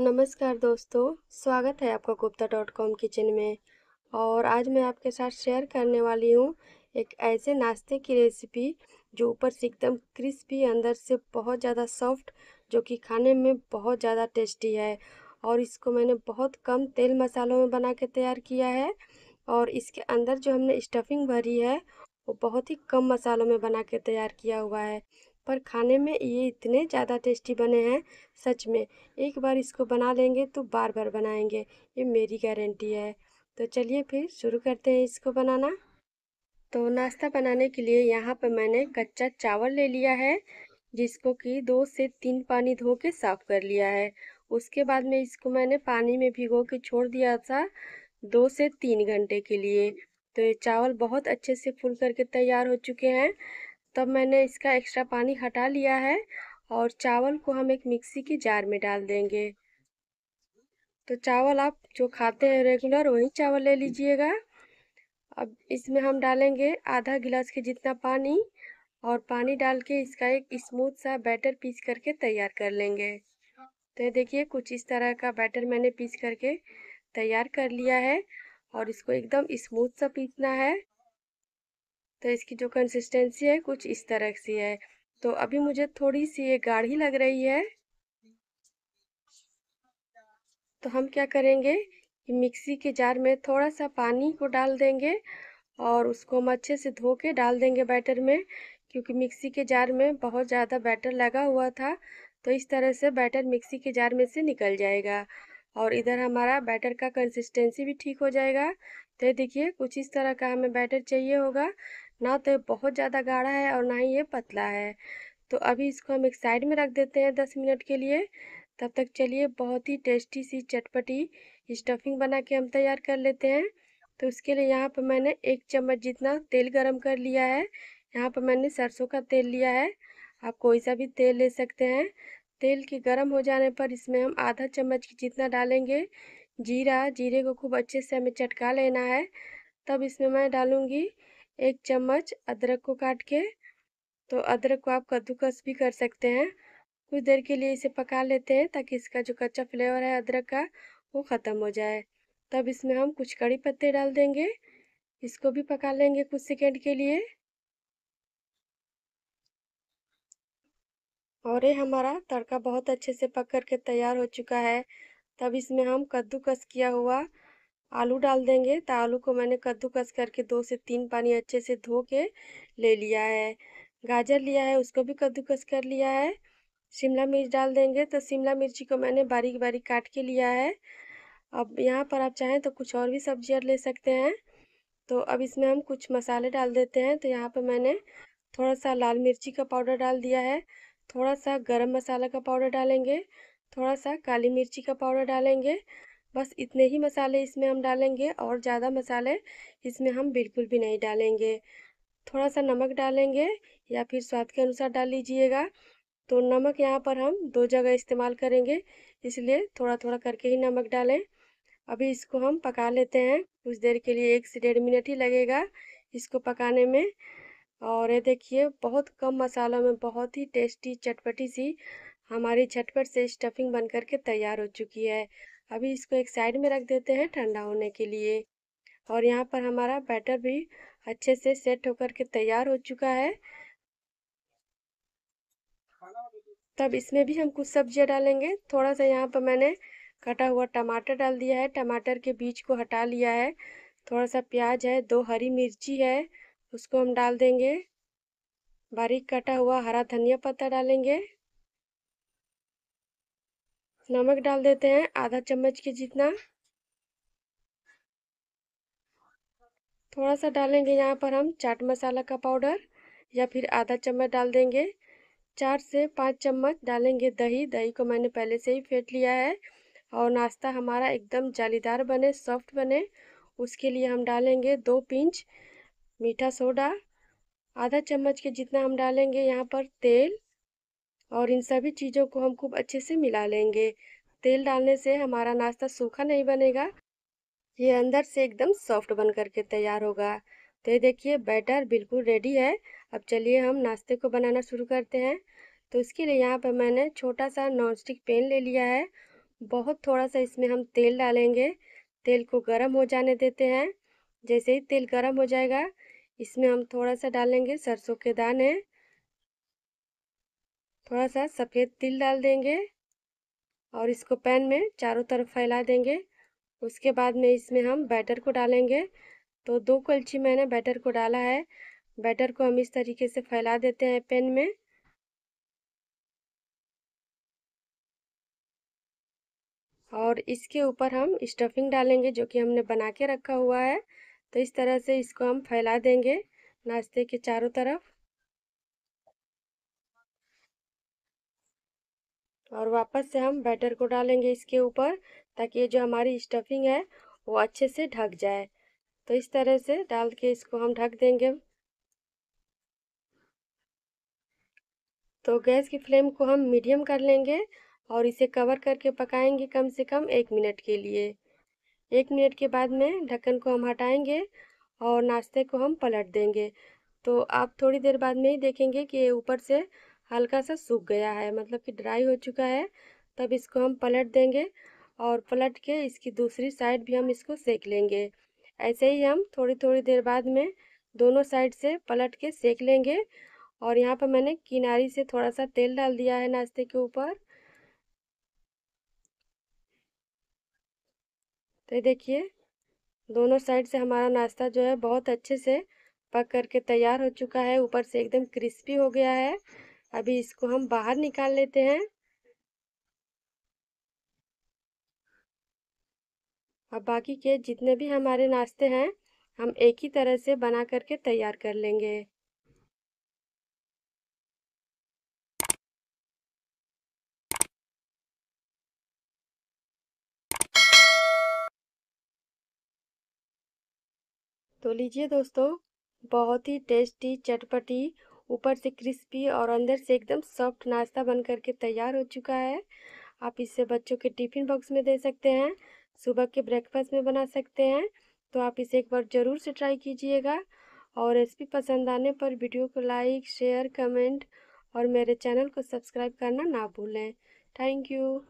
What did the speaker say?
नमस्कार दोस्तों स्वागत है आपका गुप्ता डॉट कॉम किचन में और आज मैं आपके साथ शेयर करने वाली हूँ एक ऐसे नाश्ते की रेसिपी जो ऊपर से एकदम क्रिस्पी अंदर से बहुत ज़्यादा सॉफ्ट जो कि खाने में बहुत ज़्यादा टेस्टी है और इसको मैंने बहुत कम तेल मसालों में बना के तैयार किया है और इसके अंदर जो हमने स्टफिंग भरी है वो बहुत ही कम मसालों में बना के तैयार किया हुआ है पर खाने में ये इतने ज़्यादा टेस्टी बने हैं सच में एक बार इसको बना लेंगे तो बार बार बनाएंगे ये मेरी गारंटी है तो चलिए फिर शुरू करते हैं इसको बनाना तो नाश्ता बनाने के लिए यहाँ पर मैंने कच्चा चावल ले लिया है जिसको कि दो से तीन पानी धो के साफ़ कर लिया है उसके बाद में इसको मैंने पानी में भिगो के छोड़ दिया था दो से तीन घंटे के लिए तो ये चावल बहुत अच्छे से फूल करके तैयार हो चुके हैं तब मैंने इसका एक्स्ट्रा पानी हटा लिया है और चावल को हम एक मिक्सी के जार में डाल देंगे तो चावल आप जो खाते हैं रेगुलर वही चावल ले लीजिएगा अब इसमें हम डालेंगे आधा गिलास के जितना पानी और पानी डाल के इसका एक स्मूथ सा बैटर पीस करके तैयार कर लेंगे तो देखिए कुछ इस तरह का बैटर मैंने पीस करके तैयार कर लिया है और इसको एकदम स्मूथ सा पीसना है तो इसकी जो कंसिस्टेंसी है कुछ इस तरह सी है तो अभी मुझे थोड़ी सी ये गाढ़ी लग रही है तो हम क्या करेंगे कि मिक्सी के जार में थोड़ा सा पानी को डाल देंगे और उसको हम अच्छे से धो के डाल देंगे बैटर में क्योंकि मिक्सी के जार में बहुत ज़्यादा बैटर लगा हुआ था तो इस तरह से बैटर मिक्सी के जार में से निकल जाएगा और इधर हमारा बैटर का कंसिस्टेंसी भी ठीक हो जाएगा तो देखिए कुछ इस तरह का हमें बैटर चाहिए होगा ना तो ये बहुत ज़्यादा गाढ़ा है और ना ही ये पतला है तो अभी इसको हम एक साइड में रख देते हैं दस मिनट के लिए तब तक चलिए बहुत ही टेस्टी सी चटपटी स्टफिंग बना के हम तैयार कर लेते हैं तो उसके लिए यहाँ पर मैंने एक चम्मच जितना तेल गरम कर लिया है यहाँ पर मैंने सरसों का तेल लिया है आप कोई सा भी तेल ले सकते हैं तेल के गरम हो जाने पर इसमें हम आधा चम्मच जितना डालेंगे जीरा जीरे को खूब अच्छे से हमें चटका लेना है तब इसमें मैं डालूँगी एक चम्मच अदरक को काट के तो अदरक को आप कद्दूकस भी कर सकते हैं कुछ देर के लिए इसे पका लेते हैं ताकि इसका जो कच्चा फ्लेवर है अदरक का वो ख़त्म हो जाए तब इसमें हम कुछ कड़ी पत्ते डाल देंगे इसको भी पका लेंगे कुछ सेकेंड के लिए और ये हमारा तड़का बहुत अच्छे से पक कर के तैयार हो चुका है तब इसमें हम कद्दूकस किया हुआ आलू डाल देंगे तो आलू को मैंने कद्दूकस करके दो से तीन पानी अच्छे से धो के ले लिया है गाजर लिया है उसको भी कद्दूकस कर लिया है शिमला मिर्च डाल देंगे तो शिमला मिर्ची को मैंने बारीक बारीक काट के लिया है अब यहाँ पर आप चाहें तो कुछ और भी सब्जियाँ ले सकते हैं तो अब इसमें हम कुछ मसाले डाल देते हैं तो यहाँ पर मैंने थोड़ा सा लाल मिर्ची का पाउडर डाल दिया है थोड़ा सा गरम मसाला का पाउडर डालेंगे थोड़ा सा काली मिर्ची का पाउडर डालेंगे बस इतने ही मसाले इसमें हम डालेंगे और ज़्यादा मसाले इसमें हम बिल्कुल भी नहीं डालेंगे थोड़ा सा नमक डालेंगे या फिर स्वाद के अनुसार डाल लीजिएगा तो नमक यहाँ पर हम दो जगह इस्तेमाल करेंगे इसलिए थोड़ा थोड़ा करके ही नमक डालें अभी इसको हम पका लेते हैं कुछ देर के लिए एक से डेढ़ मिनट ही लगेगा इसको पकाने में और ये देखिए बहुत कम मसालों में बहुत ही टेस्टी चटपटी सी हमारी झटपट से स्टफिंग बन करके तैयार हो चुकी है अभी इसको एक साइड में रख देते हैं ठंडा होने के लिए और यहाँ पर हमारा बैटर भी अच्छे से सेट होकर के तैयार हो चुका है तब इसमें भी हम कुछ सब्जियाँ डालेंगे थोड़ा सा यहाँ पर मैंने कटा हुआ टमाटर डाल दिया है टमाटर के बीज को हटा लिया है थोड़ा सा प्याज है दो हरी मिर्ची है उसको हम डाल देंगे बारीक कटा हुआ हरा धनिया पत्ता डालेंगे नमक डाल देते हैं आधा चम्मच के जितना थोड़ा सा डालेंगे यहाँ पर हम चाट मसाला का पाउडर या फिर आधा चम्मच डाल देंगे चार से पाँच चम्मच डालेंगे दही दही को मैंने पहले से ही फेंट लिया है और नाश्ता हमारा एकदम जालीदार बने सॉफ्ट बने उसके लिए हम डालेंगे दो पिंच मीठा सोडा आधा चम्मच के जितना हम डालेंगे यहाँ पर तेल और इन सभी चीज़ों को हम खूब अच्छे से मिला लेंगे तेल डालने से हमारा नाश्ता सूखा नहीं बनेगा ये अंदर से एकदम सॉफ्ट बन करके तैयार होगा तो ये देखिए बैटर बिल्कुल रेडी है अब चलिए हम नाश्ते को बनाना शुरू करते हैं तो इसके लिए यहाँ पर मैंने छोटा सा नॉनस्टिक पेन ले लिया है बहुत थोड़ा सा इसमें हम तेल डालेंगे तेल को गर्म हो जाने देते हैं जैसे ही तेल गर्म हो जाएगा इसमें हम थोड़ा सा डालेंगे सरसों के दाने थोड़ा सा सफ़ेद तिल डाल देंगे और इसको पैन में चारों तरफ फैला देंगे उसके बाद में इसमें हम बैटर को डालेंगे तो दो कलछी मैंने बैटर को डाला है बैटर को हम इस तरीके से फैला देते हैं पैन में और इसके ऊपर हम स्टफिंग डालेंगे जो कि हमने बना के रखा हुआ है तो इस तरह से इसको हम फैला देंगे नाश्ते के चारों तरफ और वापस से हम बैटर को डालेंगे इसके ऊपर ताकि ये जो हमारी स्टफिंग है वो अच्छे से ढक जाए तो इस तरह से डाल के इसको हम ढक देंगे तो गैस की फ्लेम को हम मीडियम कर लेंगे और इसे कवर करके पकाएंगे कम से कम एक मिनट के लिए एक मिनट के बाद में ढक्कन को हम हटाएंगे और नाश्ते को हम पलट देंगे तो आप थोड़ी देर बाद में ही देखेंगे कि ऊपर से हल्का सा सूख गया है मतलब कि ड्राई हो चुका है तब इसको हम पलट देंगे और पलट के इसकी दूसरी साइड भी हम इसको सेक लेंगे ऐसे ही हम थोड़ी थोड़ी देर बाद में दोनों साइड से पलट के सेक लेंगे और यहाँ पर मैंने किनारी से थोड़ा सा तेल डाल दिया है नाश्ते के ऊपर तो देखिए दोनों साइड से हमारा नाश्ता जो है बहुत अच्छे से पक करके तैयार हो चुका है ऊपर से एकदम क्रिस्पी हो गया है अभी इसको हम बाहर निकाल लेते हैं अब बाकी के जितने भी हमारे नाश्ते हैं हम एक ही तरह से बना करके तैयार कर लेंगे तो लीजिए दोस्तों बहुत ही टेस्टी चटपटी ऊपर से क्रिस्पी और अंदर से एकदम सॉफ्ट नाश्ता बन करके तैयार हो चुका है आप इसे बच्चों के टिफ़िन बॉक्स में दे सकते हैं सुबह के ब्रेकफास्ट में बना सकते हैं तो आप इसे एक बार ज़रूर से ट्राई कीजिएगा और रेसिपी पसंद आने पर वीडियो को लाइक शेयर कमेंट और मेरे चैनल को सब्सक्राइब करना ना भूलें थैंक यू